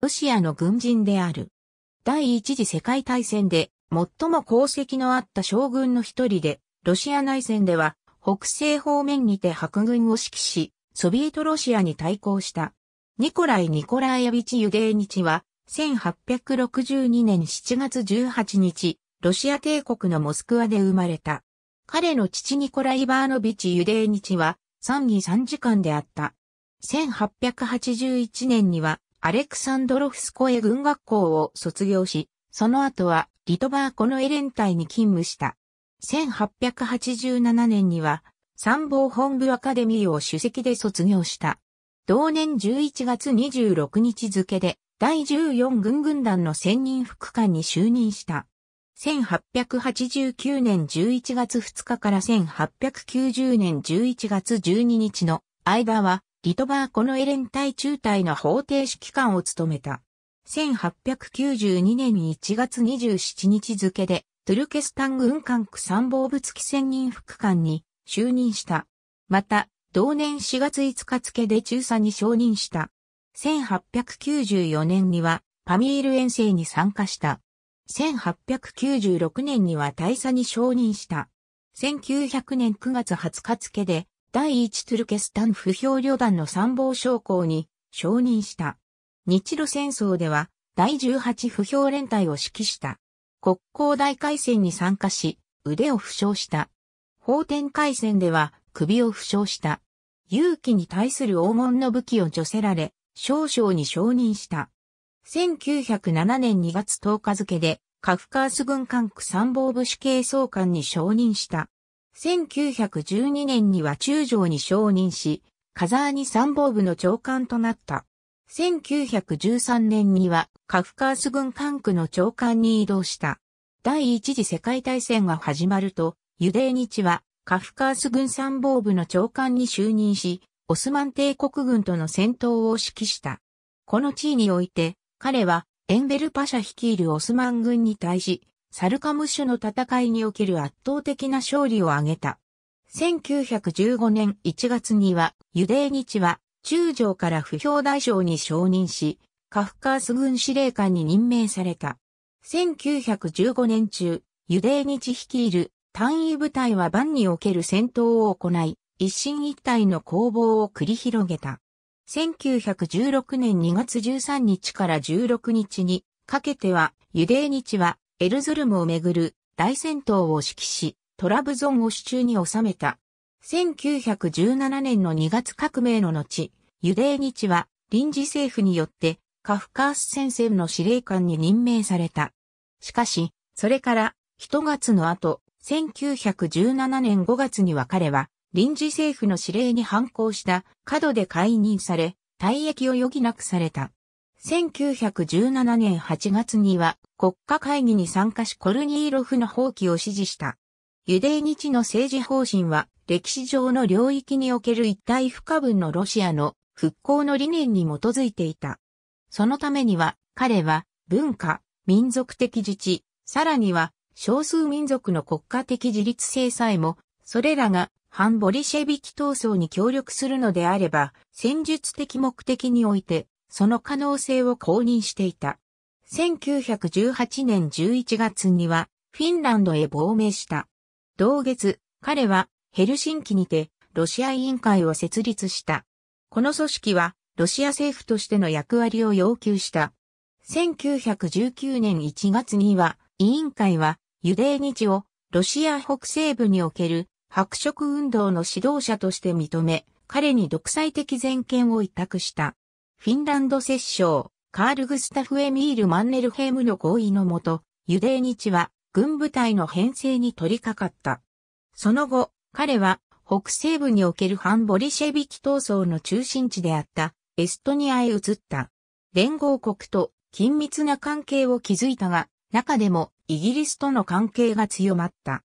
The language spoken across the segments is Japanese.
ロシアの軍人である。第一次世界大戦で最も功績のあった将軍の一人で、ロシア内戦では北西方面にて白軍を指揮し、ソビエトロシアに対抗した。ニコライ・ニコラエビチ・ユデーニチは、1862年7月18日、ロシア帝国のモスクワで生まれた。彼の父ニコライ・バーノビチ・ユデーニチは、3議3時間であった。1881年には、アレクサンドロフスコエ軍学校を卒業し、その後はリトバーコのエレン隊に勤務した。1887年には参謀本部アカデミーを主席で卒業した。同年11月26日付で第14軍軍団の専任副官に就任した。1889年11月2日から1890年11月12日の間はリトバーコのエレン隊中隊の法定指揮官を務めた。1892年1月27日付で、トゥルケスタン軍管区参謀部付専任副官に就任した。また、同年4月5日付で中佐に承認した。1894年には、パミール遠征に参加した。1896年には大佐に承認した。1900年9月20日付で、第一トゥルケスタン不評旅団の参謀将校に承認した。日露戦争では第18不評連隊を指揮した。国交大海戦に参加し、腕を負傷した。法天海戦では首を負傷した。勇気に対する黄金の武器を除せられ、少将に承認した。1907年2月10日付で、カフカース軍管区参謀部主計総監に承認した。1912年には中将に承認し、カザーニ参謀部の長官となった。1913年にはカフカース軍管区の長官に移動した。第一次世界大戦が始まると、ユデーニチはカフカース軍参謀部の長官に就任し、オスマン帝国軍との戦闘を指揮した。この地位において、彼はエンベルパシャ率いるオスマン軍に対し、サルカムシュの戦いにおける圧倒的な勝利を挙げた。1915年1月には、ユデーニチは、中将から不評大将に承認し、カフカース軍司令官に任命された。1915年中、ユデーニチ率いる単位部隊は番における戦闘を行い、一進一退の攻防を繰り広げた。1916年2月13日から16日にかけては、ユデーニチはエルズルムをめぐる大戦闘を指揮し、トラブゾンを手中に収めた。1917年の2月革命の後、ユデー日は臨時政府によってカフカース戦線の司令官に任命された。しかし、それから1月の後、1917年5月には彼は臨時政府の指令に反抗した過度で解任され、退役を余儀なくされた。1917年8月には国家会議に参加しコルニーロフの放棄を指示した。ユデイ日の政治方針は歴史上の領域における一体不可分のロシアの復興の理念に基づいていた。そのためには彼は文化、民族的自治、さらには少数民族の国家的自立性さえも、それらが反ボリシェビキ闘争に協力するのであれば、戦術的目的においてその可能性を公認していた。1918年11月には、フィンランドへ亡命した。同月、彼は、ヘルシンキにて、ロシア委員会を設立した。この組織は、ロシア政府としての役割を要求した。1919年1月には、委員会は、ユデー日を、ロシア北西部における、白色運動の指導者として認め、彼に独裁的全権を委託した。フィンランド摂政、カール・グスタフ・エミール・マンネルヘームの合意のもと、ユデーニチは軍部隊の編成に取り掛かった。その後、彼は北西部における反ボリシェビキ闘争の中心地であったエストニアへ移った。連合国と緊密な関係を築いたが、中でもイギリスとの関係が強まった。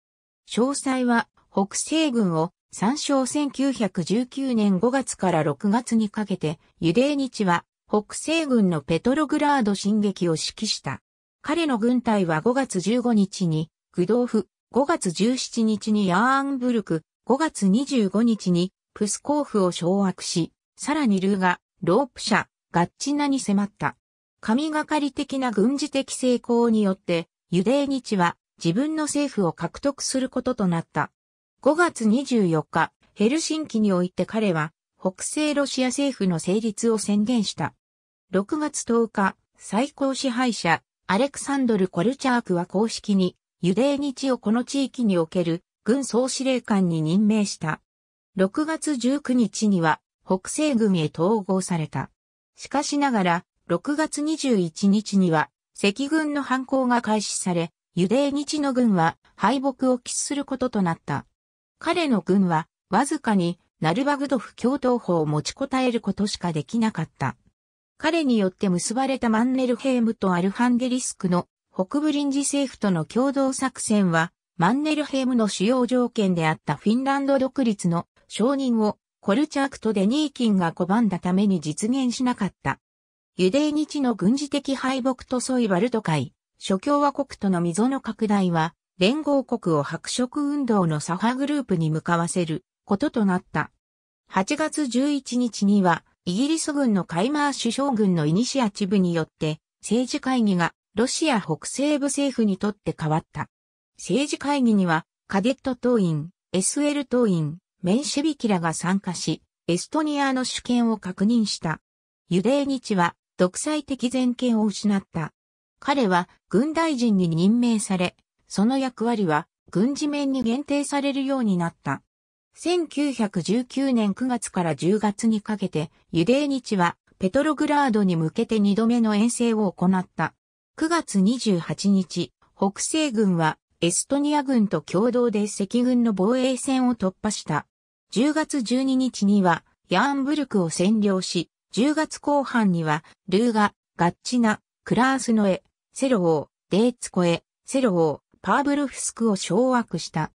詳細は北西軍を参照1919年5月から6月にかけて、ユデーニチは北西軍のペトログラード進撃を指揮した。彼の軍隊は5月15日にグドーフ、5月17日にヤーンブルク、5月25日にプスコーフを掌握し、さらにルーガ、ロープ社、ガッチナに迫った。神がかり的な軍事的成功によって、ユデーニチは自分の政府を獲得することとなった。5月24日、ヘルシンキにおいて彼は、北西ロシア政府の成立を宣言した。6月10日、最高支配者、アレクサンドル・コルチャークは公式に、ユデー日をこの地域における軍総司令官に任命した。6月19日には、北西組へ統合された。しかしながら、6月21日には、赤軍の反抗が開始され、ユデー日の軍は敗北を喫することとなった。彼の軍は、わずかに、ナルバグドフ共闘法を持ちこたえることしかできなかった。彼によって結ばれたマンネルヘイムとアルファンゲリスクの北部臨時政府との共同作戦は、マンネルヘイムの主要条件であったフィンランド独立の承認をコルチャークとデニーキンが拒んだために実現しなかった。ユデイ日の軍事的敗北とソイバルト海、諸共和国との溝の拡大は、連合国を白色運動の左派グループに向かわせることとなった。8月11日には、イギリス軍のカイマー首相軍のイニシアチブによって、政治会議がロシア北西部政府にとって変わった。政治会議には、カデット党員、SL 党員、メンシェビキラが参加し、エストニアの主権を確認した。ユデー日は、独裁的全権を失った。彼は、軍大臣に任命され、その役割は軍事面に限定されるようになった。1919年9月から10月にかけて、ユデー日はペトログラードに向けて2度目の遠征を行った。9月28日、北西軍はエストニア軍と共同で赤軍の防衛線を突破した。10月12日にはヤーンブルクを占領し、10月後半にはルーガ、ガッチナ、クラースノエ、セロー、デーツコエ、セロー、パーブルフスクを掌握した。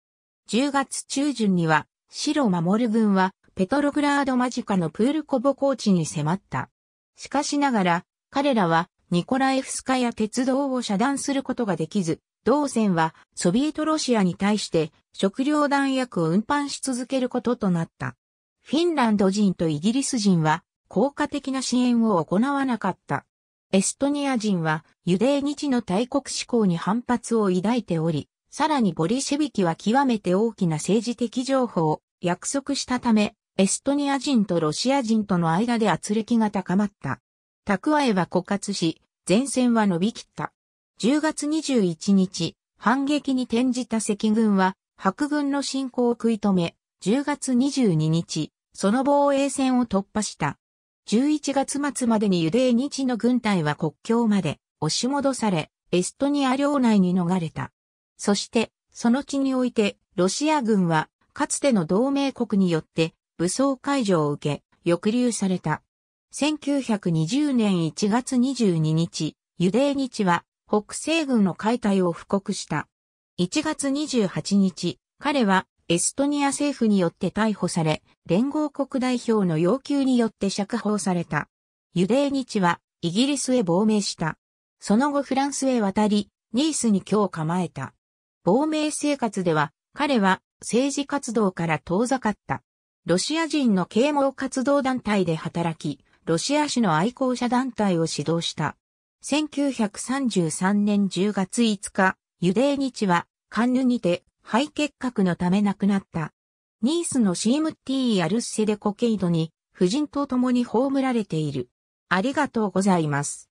10月中旬には、白守軍は、ペトログラード間近のプールコボコーチに迫った。しかしながら、彼らは、ニコライフスカや鉄道を遮断することができず、同線はソビエトロシアに対して食料弾薬を運搬し続けることとなった。フィンランド人とイギリス人は効果的な支援を行わなかった。エストニア人はユデー日の大国志向に反発を抱いており、さらにボリシェビキは極めて大きな政治的情報を約束したため、エストニア人とロシア人との間で圧力が高まった。蓄えは枯渇し、前線は伸びきった。10月21日、反撃に転じた赤軍は、白軍の進行を食い止め、10月22日、その防衛線を突破した。11月末までにユデー日の軍隊は国境まで押し戻され、エストニア領内に逃れた。そして、その地において、ロシア軍は、かつての同盟国によって、武装解除を受け、抑留された。1920年1月22日、ユデー日は、北西軍の解体を布告した。1月28日、彼はエストニア政府によって逮捕され、連合国代表の要求によって釈放された。ユデーチはイギリスへ亡命した。その後フランスへ渡り、ニースに居を構えた。亡命生活では、彼は政治活動から遠ざかった。ロシア人の啓蒙活動団体で働き、ロシア史の愛好者団体を指導した。1933年10月5日、ユデーチはカンヌにて肺結核のため亡くなった。ニースの CMT アルッセデコケイドに、夫人と共に葬られている。ありがとうございます。